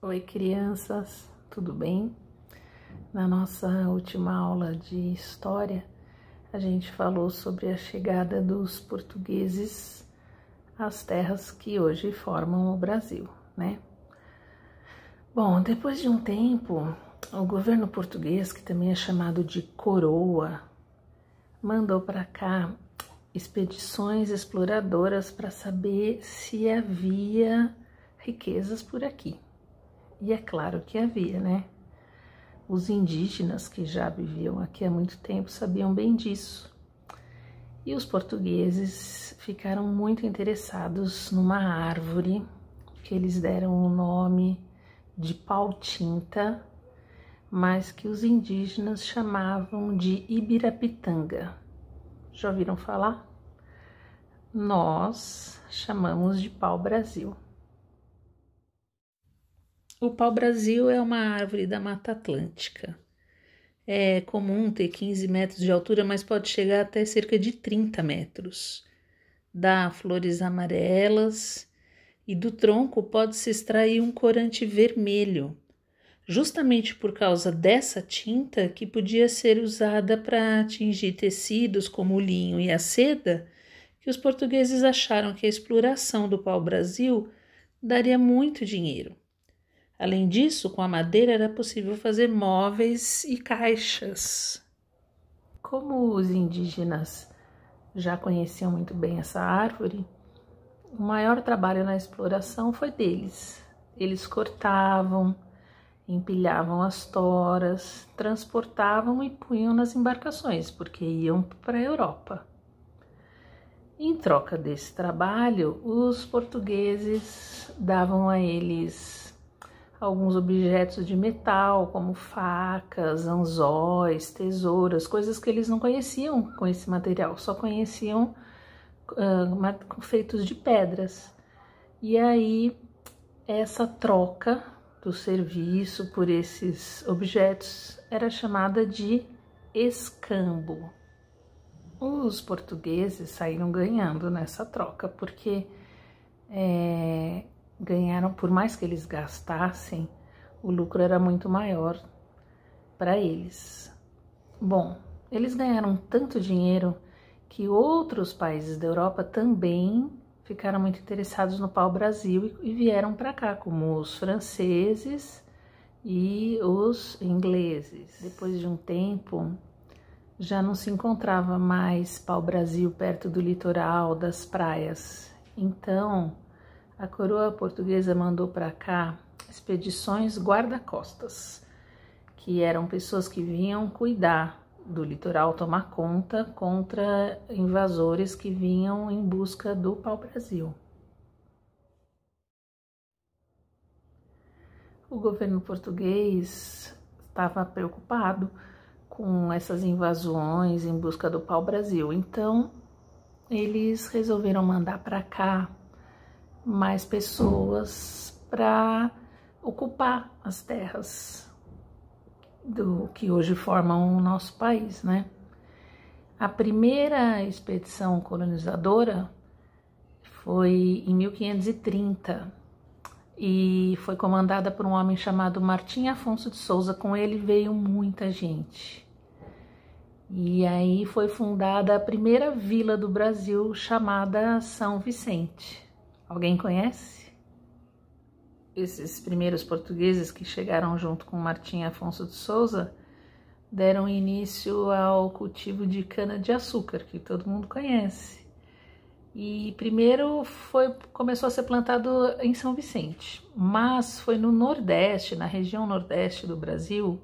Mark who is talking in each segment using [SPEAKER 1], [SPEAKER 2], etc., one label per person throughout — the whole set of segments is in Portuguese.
[SPEAKER 1] Oi, crianças, tudo bem? Na nossa última aula de história, a gente falou sobre a chegada dos portugueses às terras que hoje formam o Brasil, né? Bom, depois de um tempo, o governo português, que também é chamado de coroa, mandou para cá expedições exploradoras para saber se havia riquezas por aqui. E é claro que havia, né? Os indígenas que já viviam aqui há muito tempo sabiam bem disso. E os portugueses ficaram muito interessados numa árvore que eles deram o nome de pau-tinta, mas que os indígenas chamavam de ibirapitanga já ouviram falar? Nós chamamos de pau-brasil. O pau-brasil é uma árvore da Mata Atlântica. É comum ter 15 metros de altura, mas pode chegar até cerca de 30 metros. Dá flores amarelas e do tronco pode se extrair um corante vermelho, justamente por causa dessa tinta que podia ser usada para tingir tecidos como o linho e a seda, que os portugueses acharam que a exploração do pau-brasil daria muito dinheiro. Além disso, com a madeira era possível fazer móveis e caixas. Como os indígenas já conheciam muito bem essa árvore, o maior trabalho na exploração foi deles. Eles cortavam, empilhavam as toras, transportavam e punham nas embarcações, porque iam para a Europa. Em troca desse trabalho, os portugueses davam a eles alguns objetos de metal, como facas, anzóis, tesouras, coisas que eles não conheciam com esse material, só conheciam uh, feitos de pedras. E aí essa troca do serviço por esses objetos era chamada de escambo. Os portugueses saíram ganhando nessa troca, porque é, ganharam, por mais que eles gastassem, o lucro era muito maior para eles. Bom, eles ganharam tanto dinheiro que outros países da Europa também ficaram muito interessados no pau-brasil e vieram para cá, como os franceses e os ingleses. Depois de um tempo, já não se encontrava mais pau-brasil perto do litoral, das praias. Então, a coroa portuguesa mandou para cá expedições guarda-costas, que eram pessoas que vinham cuidar do litoral tomar conta contra invasores que vinham em busca do pau-brasil. O governo português estava preocupado com essas invasões em busca do pau-brasil, então eles resolveram mandar para cá mais pessoas para ocupar as terras do que hoje formam o nosso país, né? A primeira expedição colonizadora foi em 1530 e foi comandada por um homem chamado Martim Afonso de Souza. Com ele veio muita gente. E aí foi fundada a primeira vila do Brasil chamada São Vicente. Alguém conhece? esses primeiros portugueses que chegaram junto com Martim Afonso de Souza deram início ao cultivo de cana-de-açúcar, que todo mundo conhece. E primeiro foi, começou a ser plantado em São Vicente, mas foi no Nordeste, na região Nordeste do Brasil,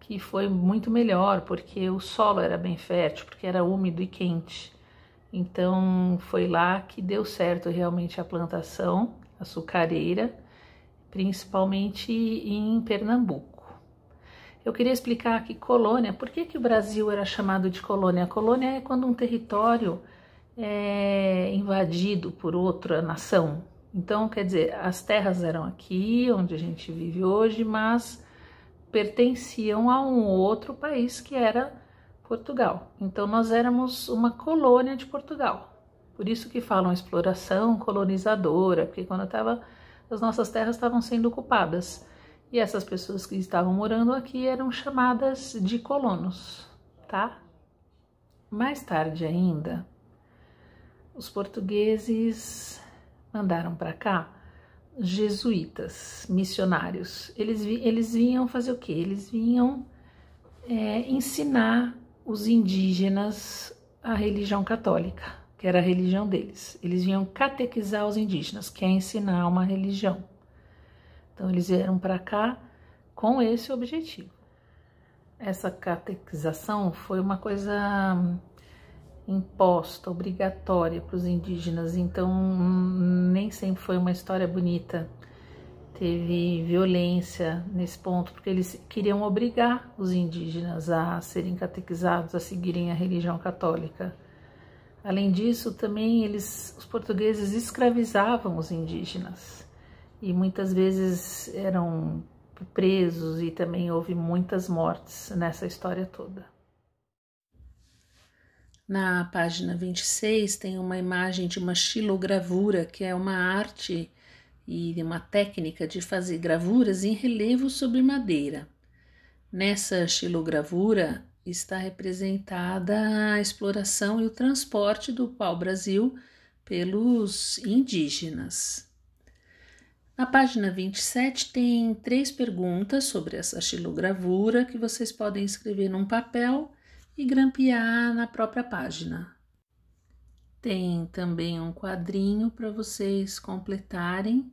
[SPEAKER 1] que foi muito melhor, porque o solo era bem fértil, porque era úmido e quente. Então foi lá que deu certo realmente a plantação açucareira principalmente em Pernambuco. Eu queria explicar aqui colônia, por que, que o Brasil era chamado de colônia? Colônia é quando um território é invadido por outra nação. Então, quer dizer, as terras eram aqui, onde a gente vive hoje, mas pertenciam a um outro país que era Portugal. Então, nós éramos uma colônia de Portugal. Por isso que falam exploração colonizadora, porque quando eu estava as nossas terras estavam sendo ocupadas. E essas pessoas que estavam morando aqui eram chamadas de colonos, tá? Mais tarde ainda, os portugueses mandaram para cá jesuítas, missionários. Eles, eles vinham fazer o quê? Eles vinham é, ensinar os indígenas a religião católica que era a religião deles. Eles vinham catequizar os indígenas, que é ensinar uma religião. Então eles vieram para cá com esse objetivo. Essa catequização foi uma coisa hum, imposta, obrigatória para os indígenas, então nem sempre foi uma história bonita. Teve violência nesse ponto, porque eles queriam obrigar os indígenas a serem catequizados, a seguirem a religião católica. Além disso, também eles, os portugueses escravizavam os indígenas e muitas vezes eram presos e também houve muitas mortes nessa história toda. Na página 26 tem uma imagem de uma xilogravura, que é uma arte e uma técnica de fazer gravuras em relevo sobre madeira. Nessa xilogravura, está representada a exploração e o transporte do pau-brasil pelos indígenas. Na página 27 tem três perguntas sobre essa xilogravura que vocês podem escrever num papel e grampear na própria página. Tem também um quadrinho para vocês completarem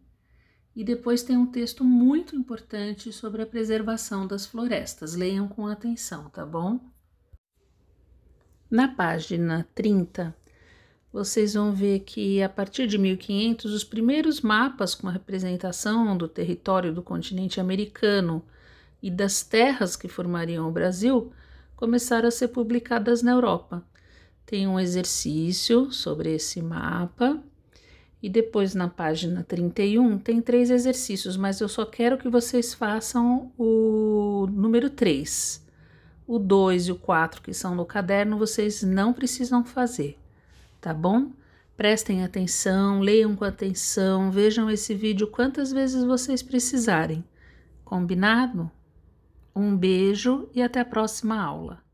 [SPEAKER 1] e depois tem um texto muito importante sobre a preservação das florestas. Leiam com atenção, tá bom? Na página 30, vocês vão ver que a partir de 1500, os primeiros mapas com a representação do território do continente americano e das terras que formariam o Brasil começaram a ser publicadas na Europa. Tem um exercício sobre esse mapa e depois na página 31 tem três exercícios, mas eu só quero que vocês façam o número 3. O 2 e o 4 que são no caderno, vocês não precisam fazer, tá bom? Prestem atenção, leiam com atenção, vejam esse vídeo quantas vezes vocês precisarem. Combinado? Um beijo e até a próxima aula.